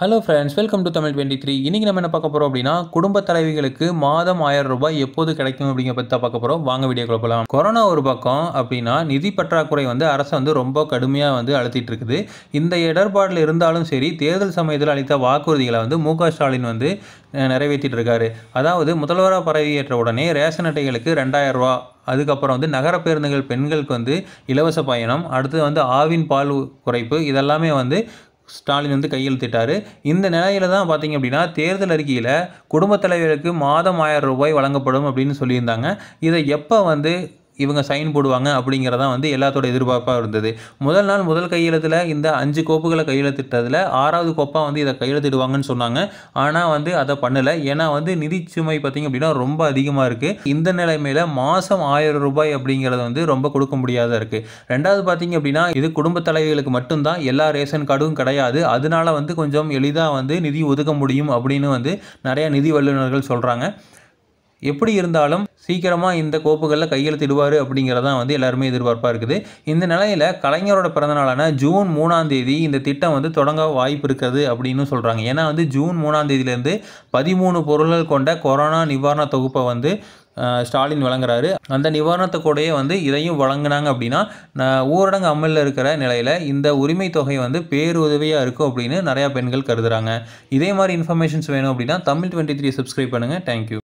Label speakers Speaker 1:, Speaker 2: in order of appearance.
Speaker 1: hello friends welcome to Tamil twenty three இன்றைக்கி நம்ம என்ன பார்க்க போகிறோம் அப்படின்னா குடும்ப தலைவிகளுக்கு மாதம் ஆயிரம் ரூபாய் எப்போது கிடைக்கும் அப்படிங்கிற பற்றி பார்க்க போகிறோம் வாங்க வீடியோ போகலாம் கொரோனா ஒரு பக்கம் அப்படின்னா நிதி பற்றாக்குறை வந்து அரசு வந்து ரொம்ப கடுமையாக வந்து அழுத்திட்டு இருக்குது இந்த இடர்பாடில் இருந்தாலும் சரி தேர்தல் சமயத்தில் அளித்த வாக்குறுதிகளை வந்து மு ஸ்டாலின் வந்து நிறைவேற்றிட்டு இருக்காரு அதாவது முதல்வராக ஏற்ற உடனே ரேஷன் அட்டைகளுக்கு ரெண்டாயிரம் ரூபா அதுக்கப்புறம் வந்து நகர பேருந்துகள் பெண்களுக்கு வந்து இலவச பயணம் அடுத்து வந்து ஆவின் பால் குறைப்பு இதெல்லாமே வந்து ஸ்டாலின் வந்து கையெழுத்திட்டார் இந்த நிலையில் தான் பார்த்தீங்க அப்படின்னா தேர்தல் அறிக்கையில் குடும்பத் தலைவருக்கு மாதம் ஆயிரம் ரூபாய் வழங்கப்படும் அப்படின்னு சொல்லியிருந்தாங்க இதை எப்போ வந்து இவங்க சைன் போடுவாங்க அப்படிங்கிறதான் வந்து எல்லாத்தோட எதிர்பார்ப்பாக இருந்தது முதல் நாள் முதல் கையெழுத்தில் இந்த அஞ்சு கோப்புகளை கையெழுத்திட்டதில் ஆறாவது கோப்பாக வந்து இதை கையெழுத்திடுவாங்கன்னு சொன்னாங்க ஆனால் வந்து அதை பண்ணலை ஏன்னா வந்து நிதி சுமை பார்த்திங்க அப்படின்னா ரொம்ப அதிகமாக இருக்குது இந்த நிலைமையில் மாதம் ஆயிரம் ரூபாய் அப்படிங்கிறத வந்து ரொம்ப கொடுக்க முடியாத இருக்குது ரெண்டாவது பார்த்திங்க அப்படின்னா இது குடும்ப தலைவிகளுக்கு மட்டும்தான் எல்லா ரேஷன் கார்டும் கிடையாது அதனால வந்து கொஞ்சம் எளிதாக வந்து நிதி ஒதுக்க முடியும் அப்படின்னு வந்து நிறையா நிதி வல்லுநர்கள் சொல்கிறாங்க எப்படி இருந்தாலும் சீக்கிரமாக இந்த கோப்புகளில் கையெழுத்திடுவார் அப்படிங்கிறதான் வந்து எல்லாருமே எதிர்பார்ப்பாக இருக்குது இந்த நிலையில் கலைஞரோட பிறந்தநாளான ஜூன் மூணாம் தேதி இந்த திட்டம் வந்து தொடங்க வாய்ப்பு இருக்கிறது அப்படின்னு சொல்கிறாங்க ஏன்னா வந்து ஜூன் மூணாம் தேதியிலேருந்து பதிமூணு பொருள்கள் கொண்ட கொரோனா நிவாரண தொகுப்பை வந்து ஸ்டாலின் வழங்குறாரு அந்த நிவாரணத்தை கூடயே வந்து இதையும் வழங்கினாங்க அப்படின்னா ஊரடங்கு அமலில் இருக்கிற நிலையில் இந்த உரிமை தொகை வந்து பேருதவியாக இருக்கும் அப்படின்னு நிறையா பெண்கள் கருதுகிறாங்க இதே மாதிரி இன்ஃபர்மேஷன்ஸ் வேணும் அப்படின்னா தமிழ் டுவெண்ட்டி த்ரீ சப்ஸ்கிரைப் பண்ணுங்கள் தேங்க்யூ